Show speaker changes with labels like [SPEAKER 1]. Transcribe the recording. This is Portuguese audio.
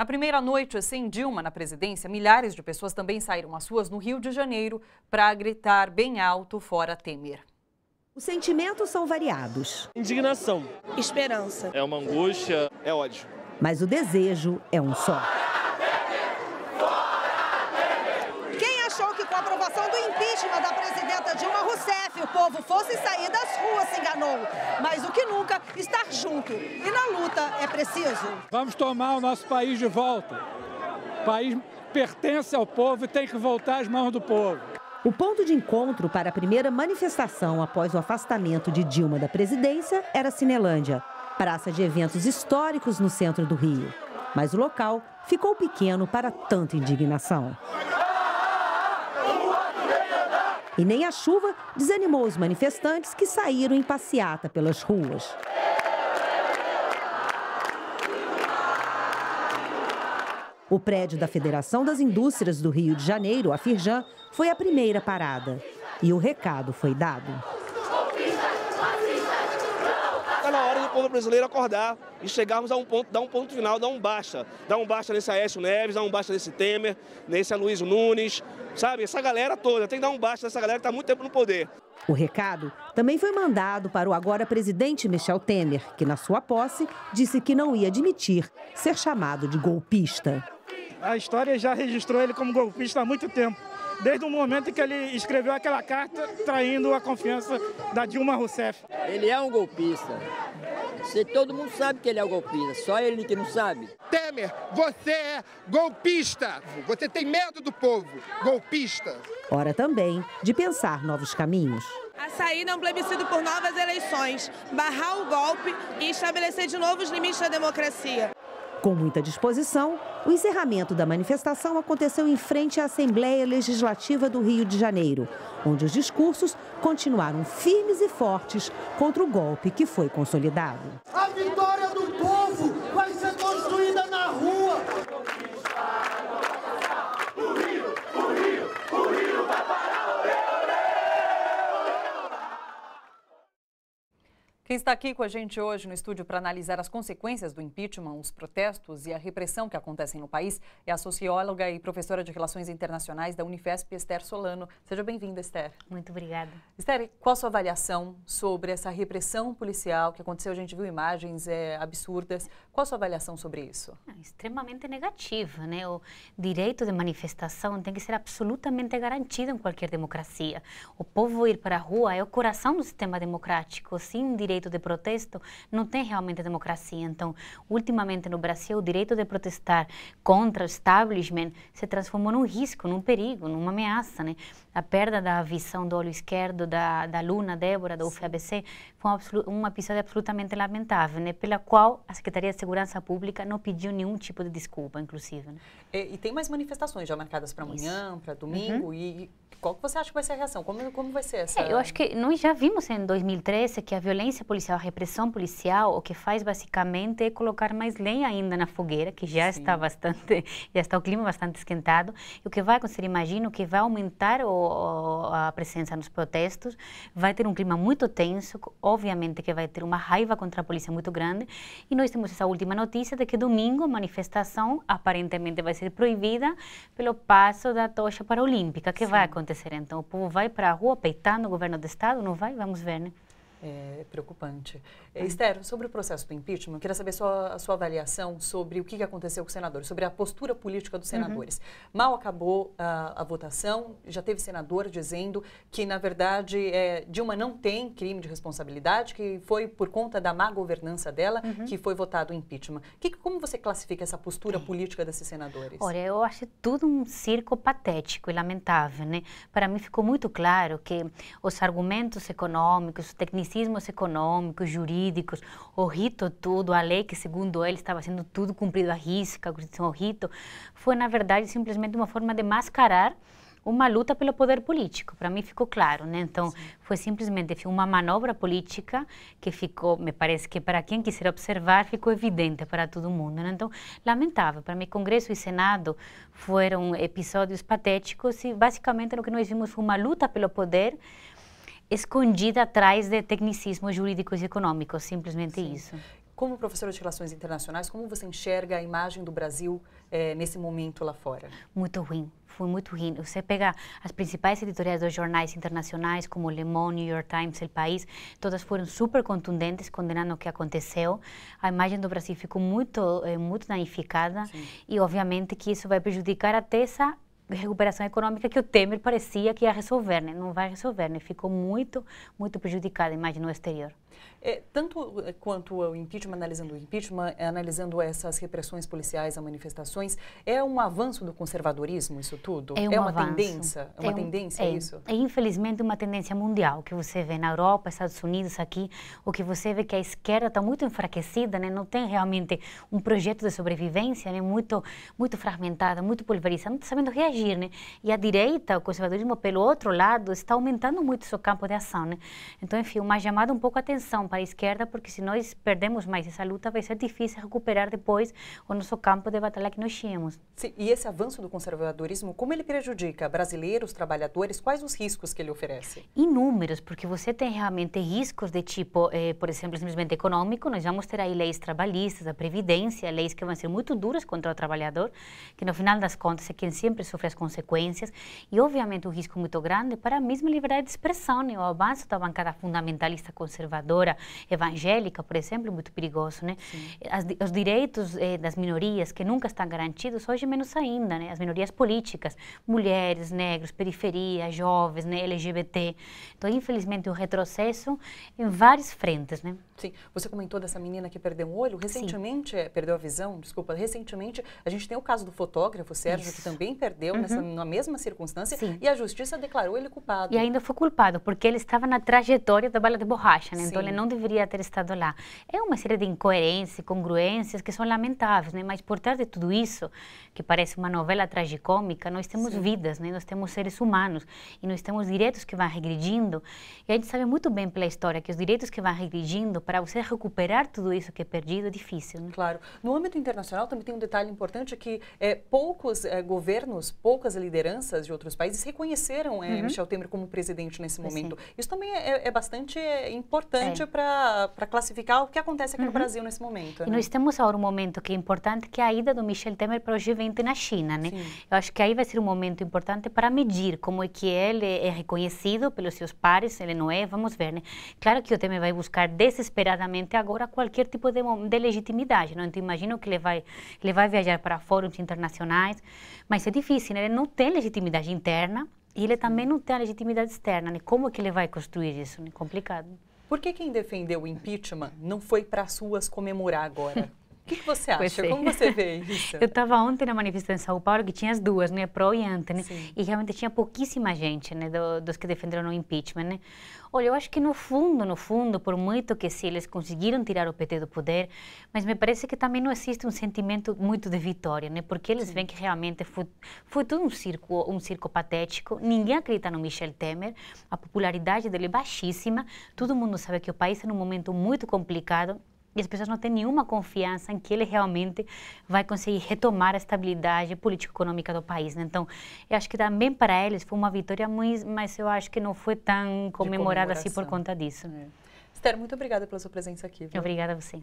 [SPEAKER 1] Na primeira noite sem assim, Dilma na presidência, milhares de pessoas também saíram às ruas no Rio de Janeiro para gritar bem alto fora Temer.
[SPEAKER 2] Os sentimentos são variados: indignação, esperança, é uma angústia, é ódio. Mas o desejo é um só. se o povo fosse sair das ruas se enganou, mas o que nunca, estar junto. E na luta é preciso.
[SPEAKER 3] Vamos tomar o nosso país de volta. O país pertence ao povo e tem que voltar às mãos do povo.
[SPEAKER 2] O ponto de encontro para a primeira manifestação após o afastamento de Dilma da presidência era Cinelândia, praça de eventos históricos no centro do Rio. Mas o local ficou pequeno para tanta indignação. E nem a chuva desanimou os manifestantes que saíram em passeata pelas ruas. O prédio da Federação das Indústrias do Rio de Janeiro, a Firjan, foi a primeira parada. E o recado foi dado. povo brasileiro acordar e chegarmos a um ponto, dar um ponto final, dar um baixa. Dar um baixa nesse Aécio Neves, dar um baixa nesse Temer, nesse Luiz Nunes, sabe? Essa galera toda, tem que dar um baixa nessa galera que está muito tempo no poder. O recado também foi mandado para o agora presidente Michel Temer, que na sua posse disse que não ia admitir ser chamado de golpista.
[SPEAKER 3] A história já registrou ele como golpista há muito
[SPEAKER 2] tempo, desde o momento em que ele escreveu aquela carta traindo a confiança da
[SPEAKER 1] Dilma Rousseff. Ele é um golpista. Você, todo mundo sabe que ele é golpista, só ele
[SPEAKER 2] que não sabe. Temer, você é golpista. Você tem medo do povo, golpista. Hora também de pensar novos caminhos. A saída é um plebiscito por novas eleições, barrar o golpe e estabelecer de novo os limites da democracia. Com muita disposição, o encerramento da manifestação aconteceu em frente à Assembleia Legislativa do Rio de Janeiro, onde os discursos continuaram firmes e fortes contra o golpe que foi consolidado.
[SPEAKER 1] Quem está aqui com a gente hoje no estúdio para analisar as consequências do impeachment, os protestos e a repressão que acontecem no país é a socióloga e professora de Relações Internacionais da Unifesp, Esther Solano. Seja bem-vinda, Esther. Muito obrigada. Esther, qual a sua avaliação sobre essa repressão policial que aconteceu? A gente viu imagens é, absurdas. Qual a sua avaliação
[SPEAKER 3] sobre isso? É extremamente negativa, né? O direito de manifestação tem que ser absolutamente garantido em qualquer democracia. O povo ir para a rua é o coração do sistema democrático, sim, direito direito de protesto, não tem realmente democracia. Então, ultimamente no Brasil, o direito de protestar contra o establishment se transformou num risco, num perigo, numa ameaça. Né? A perda da visão do olho esquerdo da, da Luna Débora, do UFABC, foi um, um episódio absolutamente lamentável, né? pela qual a Secretaria de Segurança Pública não pediu nenhum tipo de desculpa, inclusive. Né?
[SPEAKER 1] E, e tem mais manifestações já marcadas para amanhã, para uhum. domingo, uhum. e qual que você acha que vai ser a reação? Como, como vai ser é, essa? É, eu acho
[SPEAKER 3] que nós já vimos em 2013 que a violência policial, a repressão policial, o que faz basicamente é colocar mais lenha ainda na fogueira, que já Sim. está bastante, já está o clima bastante esquentado. E o que vai acontecer, imagino, que vai aumentar o, a presença nos protestos, vai ter um clima muito tenso, obviamente que vai ter uma raiva contra a polícia muito grande. E nós temos essa última notícia de que domingo a manifestação aparentemente vai ser proibida pelo passo da tocha O que Sim. vai acontecer acontecer então? O povo vai para a rua peitar no governo do Estado? Não vai? Vamos ver, né? É preocupante. É. Esther,
[SPEAKER 1] sobre o processo do impeachment, eu queria saber sua, a sua avaliação sobre o que aconteceu com os senadores, sobre a postura política dos uhum. senadores. Uhum. Mal acabou a, a, votação, já teve senador dizendo que, na verdade, é, Dilma não tem crime de responsabilidade, que foi por conta da má governança dela uhum. que foi votado o impeachment. Que, como você classifica essa postura é. política desses senadores? Olha,
[SPEAKER 3] eu acho tudo um circo patético e lamentável. Né? Para mim ficou muito claro que os argumentos econômicos, o tecnicismos econômicos, jurídicos, o rito todo, a lei que segundo ele estava sendo tudo cumprido à risca, o rito, foi na verdade simplesmente uma forma de mascarar uma luta pelo poder político, para mim ficou claro, né? Então, Sim. foi simplesmente uma manobra política que ficou, me parece que para quem quiser observar, ficou evidente para todo mundo, né? Então, lamentável, para mim Congresso e Senado foram episódios patéticos e basicamente o que nós vimos foi uma luta pelo poder escondida atrás de tecnicismos jurídicos e econômicos, simplesmente Sim. isso.
[SPEAKER 1] Como professora de Relações Internacionais, como você enxerga a imagem do Brasil é, nesse momento lá fora?
[SPEAKER 3] Muito ruim, foi muito ruim. Você pega as principais editoriais dos jornais internacionais, como Le Monde, New York Times, El País, todas foram super contundentes, condenando o que aconteceu. A imagem do Brasil ficou muito, eh, muito danificada Sim. e, obviamente, que isso vai prejudicar até essa recuperação econômica que o Temer parecia que ia resolver, né? não vai resolver, né? ficou muito, muito prejudicado a imagem no exterior.
[SPEAKER 1] É, tanto é, quanto o impeachment, analisando o impeachment, é, analisando essas repressões policiais a manifestações, é um avanço do conservadorismo isso tudo? É, um é uma avanço. tendência? É uma é um, tendência é, isso? É
[SPEAKER 3] infelizmente uma tendência mundial que você vê na Europa, Estados Unidos, aqui, o que você vê que a esquerda está muito enfraquecida, né? não tem realmente um projeto de sobrevivência, né? muito, muito fragmentada, muito pulverizada, não está sabendo reagir. Né? E a direita, o conservadorismo, pelo outro lado, está aumentando muito o seu campo de ação. Né? Então, enfim, uma chamada um pouco a atenção atenção para a esquerda, porque se nós perdemos mais essa luta, vai ser difícil recuperar depois o nosso campo de batalha que nós tínhamos.
[SPEAKER 1] Sim, e esse avanço do conservadorismo, como ele prejudica brasileiros, trabalhadores? Quais os riscos que ele oferece?
[SPEAKER 3] Inúmeros, porque você tem realmente riscos de tipo, eh, por exemplo, simplesmente econômico. Nós vamos ter aí leis trabalhistas, a previdência, leis que vão ser muito duras contra o trabalhador, que no final das contas é quem sempre sofre as consequências. E, obviamente, um risco muito grande para a mesma liberdade de expressão, né? o avanço da bancada fundamentalista conservadora conservadora, evangélica, por exemplo, é muito perigoso, né? As, os direitos eh, das minorias que nunca estão garantidos, hoje menos ainda, né? As minorias políticas, mulheres, negros, periferia, jovens, né? LGBT. Então, infelizmente, o retrocesso em várias frentes, né? Sim, você comentou dessa menina que perdeu um olho, recentemente, eh, perdeu a
[SPEAKER 1] visão, desculpa, recentemente, a gente tem o caso do fotógrafo Sérgio, Isso. que também perdeu uhum. nessa, na mesma
[SPEAKER 3] circunstância, Sim. e
[SPEAKER 1] a justiça declarou ele culpado. E ainda
[SPEAKER 3] foi culpado, porque ele estava na trajetória da bala de borracha, né? Sim. Então, então, ele não deveria ter estado lá. É uma série de incoerências, congruências que são lamentáveis, né? Mas por trás de tudo isso, que parece uma novela tragicômica, nós temos Sim. vidas, né? Nós temos seres humanos e nós temos direitos que vão regredindo. E a gente sabe muito bem pela história que os direitos que vão regredindo, para você recuperar tudo isso que é perdido, é difícil, né? Claro. No âmbito
[SPEAKER 1] internacional também tem um detalhe importante que é, poucos é, governos, poucas lideranças de outros países reconheceram é, uhum. Michel Temer como presidente nesse é. momento. Sim.
[SPEAKER 3] Isso também é,
[SPEAKER 1] é, é bastante é, importante importante é. para classificar o que acontece aqui uhum. no Brasil nesse momento. Né? E nós
[SPEAKER 3] temos agora um momento que é importante, que é a ida do Michel Temer para o G20 na China, né? Sim. Eu acho que aí vai ser um momento importante para medir como é que ele é reconhecido pelos seus pares, ele não é, vamos ver, né? Claro que o Temer vai buscar desesperadamente agora qualquer tipo de, de legitimidade, né? Então imagino que ele vai, ele vai viajar para fóruns internacionais, mas é difícil, né? Ele não tem legitimidade interna, e ele também não tem a legitimidade externa, né? Como é que ele vai construir isso? Né? Complicado.
[SPEAKER 1] Por que quem defendeu o impeachment não foi para as ruas comemorar agora? que, que você acha? Como você
[SPEAKER 3] vê isso? Eu estava ontem na manifestação em São Paulo que tinha as duas, né, pro e ante, né? Sim. E realmente tinha pouquíssima gente, né, do, dos que defenderam o impeachment, né? Olha, eu acho que no fundo, no fundo, por muito que se eles conseguiram tirar o PT do poder, mas me parece que também não existe um sentimento muito de vitória, né? Porque eles Sim. veem que realmente foi, foi tudo um circo, um circo patético. Ninguém acredita no Michel Temer, a popularidade dele é baixíssima. Todo mundo sabe que o país está é num momento muito complicado e as pessoas não têm nenhuma confiança em que ele realmente vai conseguir retomar a estabilidade político-econômica do país. Né? Então, eu acho que também para eles foi uma vitória, mas eu acho que não foi tão comemorada assim por conta disso. É.
[SPEAKER 1] Esther, muito obrigada pela sua presença aqui. Viu?
[SPEAKER 3] Obrigada a você.